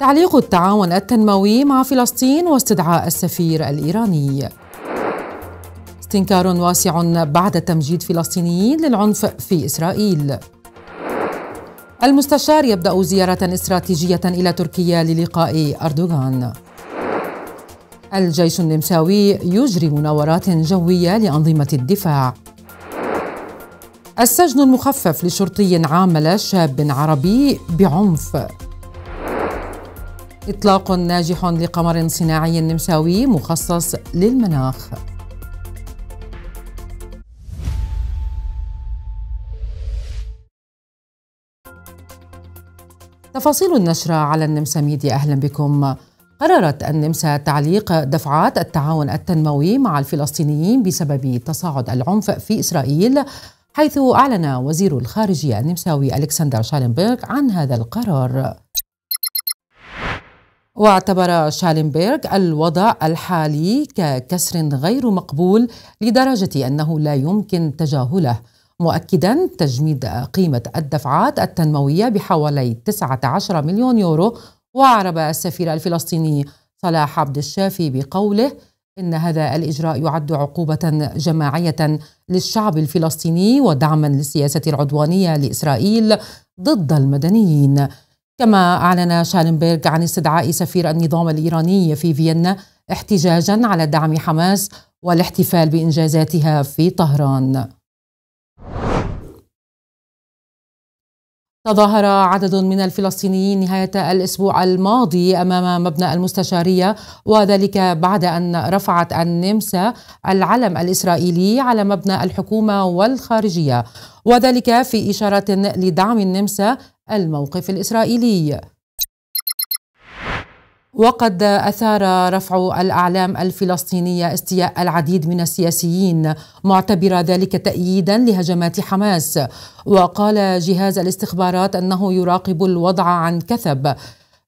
تعليق التعاون التنموي مع فلسطين واستدعاء السفير الايراني استنكار واسع بعد تمجيد فلسطينيين للعنف في اسرائيل المستشار يبدا زياره استراتيجيه الى تركيا للقاء اردوغان الجيش النمساوي يجري مناورات جويه لانظمه الدفاع السجن المخفف لشرطي عامل شاب عربي بعنف إطلاق ناجح لقمر صناعي نمساوي مخصص للمناخ تفاصيل النشرة على النمسا ميديا أهلا بكم قررت النمسا تعليق دفعات التعاون التنموي مع الفلسطينيين بسبب تصاعد العنف في إسرائيل حيث أعلن وزير الخارجية النمساوي ألكسندر شالنبرغ عن هذا القرار واعتبر شالنبيرغ الوضع الحالي ككسر غير مقبول لدرجة أنه لا يمكن تجاهله مؤكدا تجميد قيمة الدفعات التنموية بحوالي 19 مليون يورو وأعرب السفير الفلسطيني صلاح عبد الشافي بقوله إن هذا الإجراء يعد عقوبة جماعية للشعب الفلسطيني ودعما للسياسة العدوانية لإسرائيل ضد المدنيين كما أعلن شالنبرغ عن استدعاء سفير النظام الإيراني في فيينا احتجاجا على دعم حماس والاحتفال بإنجازاتها في طهران تظاهر عدد من الفلسطينيين نهاية الأسبوع الماضي أمام مبنى المستشارية وذلك بعد أن رفعت النمسا العلم الإسرائيلي على مبنى الحكومة والخارجية وذلك في إشارة لدعم النمسا الموقف الإسرائيلي وقد أثار رفع الأعلام الفلسطينية استياء العديد من السياسيين معتبرا ذلك تأييدا لهجمات حماس وقال جهاز الاستخبارات أنه يراقب الوضع عن كثب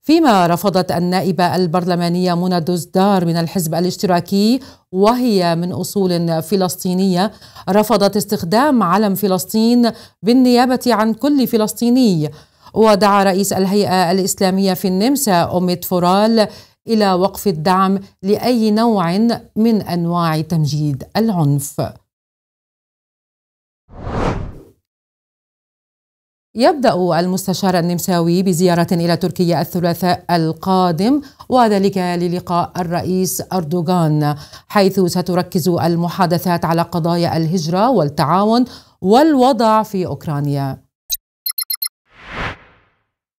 فيما رفضت النائبة البرلمانية منى دوزدار من الحزب الاشتراكي وهي من أصول فلسطينية رفضت استخدام علم فلسطين بالنيابة عن كل فلسطيني ودعا رئيس الهيئة الإسلامية في النمسا أميت فورال إلى وقف الدعم لأي نوع من أنواع تمجيد العنف يبدأ المستشار النمساوي بزيارة إلى تركيا الثلاثاء القادم وذلك للقاء الرئيس أردوغان حيث ستركز المحادثات على قضايا الهجرة والتعاون والوضع في أوكرانيا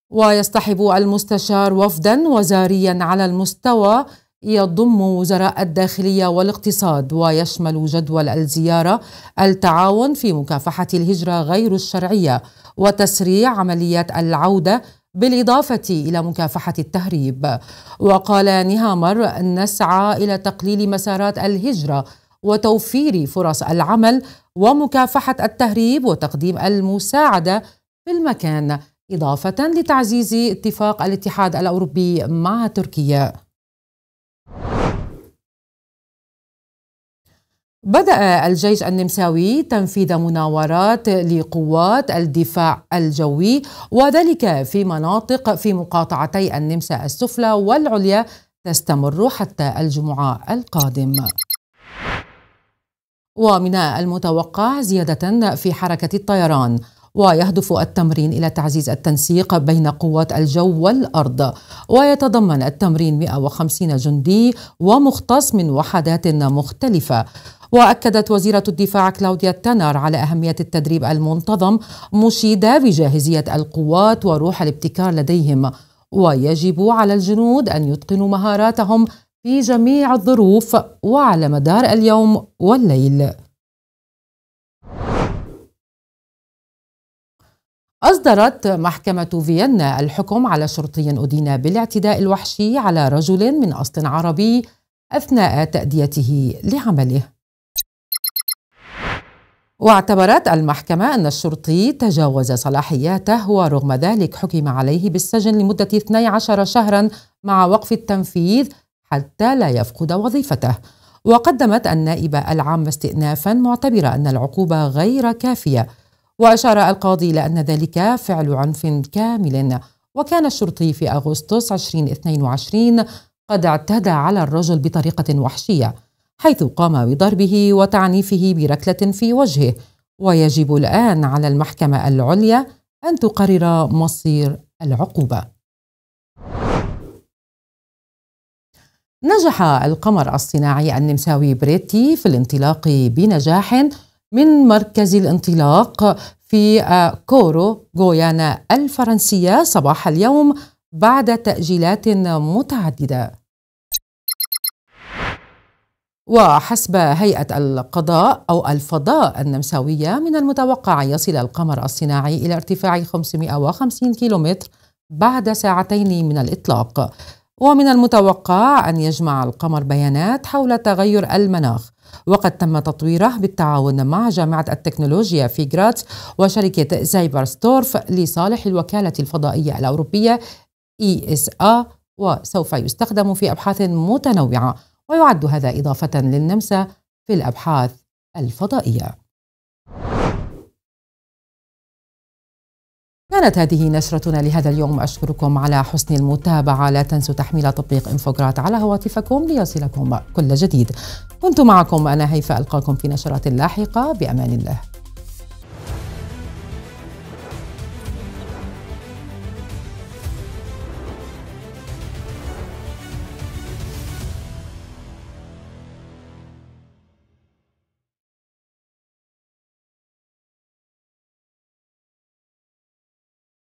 ويصطحب المستشار وفدا وزاريا على المستوى يضم وزراء الداخلية والاقتصاد ويشمل جدول الزيارة التعاون في مكافحة الهجرة غير الشرعية وتسريع عمليات العودة بالإضافة إلى مكافحة التهريب وقال نهامر نسعى إلى تقليل مسارات الهجرة وتوفير فرص العمل ومكافحة التهريب وتقديم المساعدة في المكان إضافة لتعزيز اتفاق الاتحاد الأوروبي مع تركيا بدأ الجيش النمساوي تنفيذ مناورات لقوات الدفاع الجوي وذلك في مناطق في مقاطعتي النمسا السفلى والعليا تستمر حتى الجمعة القادم. ومن المتوقع زيادة في حركة الطيران ويهدف التمرين إلى تعزيز التنسيق بين قوات الجو والأرض ويتضمن التمرين 150 جندي ومختص من وحدات مختلفة وأكدت وزيرة الدفاع كلاوديا تانر على أهمية التدريب المنتظم مشيدة بجاهزية القوات وروح الابتكار لديهم ويجب على الجنود أن يتقنوا مهاراتهم في جميع الظروف وعلى مدار اليوم والليل أصدرت محكمة فيينا الحكم على شرطي أدين بالاعتداء الوحشي على رجل من أصل عربي أثناء تأديته لعمله واعتبرت المحكمة أن الشرطي تجاوز صلاحياته ورغم ذلك حكم عليه بالسجن لمدة 12 شهرا مع وقف التنفيذ حتى لا يفقد وظيفته وقدمت النائبة العامة استئنافا معتبرة أن العقوبة غير كافية وأشار القاضي إلى أن ذلك فعل عنف كامل وكان الشرطي في أغسطس 2022 قد اعتدى على الرجل بطريقة وحشية حيث قام بضربه وتعنيفه بركله في وجهه ويجب الان على المحكمه العليا ان تقرر مصير العقوبه نجح القمر الصناعي النمساوي بريتي في الانطلاق بنجاح من مركز الانطلاق في آه، كورو غويانا الفرنسيه صباح اليوم بعد تاجيلات متعدده وحسب هيئة القضاء أو الفضاء النمساوية من المتوقع أن يصل القمر الصناعي إلى ارتفاع 550 كيلومتر بعد ساعتين من الإطلاق ومن المتوقع أن يجمع القمر بيانات حول تغير المناخ وقد تم تطويره بالتعاون مع جامعة التكنولوجيا في غراتس وشركة زايبرستورف لصالح الوكالة الفضائية الأوروبية ESA وسوف يستخدم في أبحاث متنوعة ويعد هذا إضافة للنمسا في الأبحاث الفضائية. كانت هذه نشرتنا لهذا اليوم أشكركم على حسن المتابعة لا تنسوا تحميل تطبيق إنفوغرات على هواتفكم ليصلكم كل جديد كنت معكم أنا هيفاء ألقاكم في نشرات لاحقة بأمان الله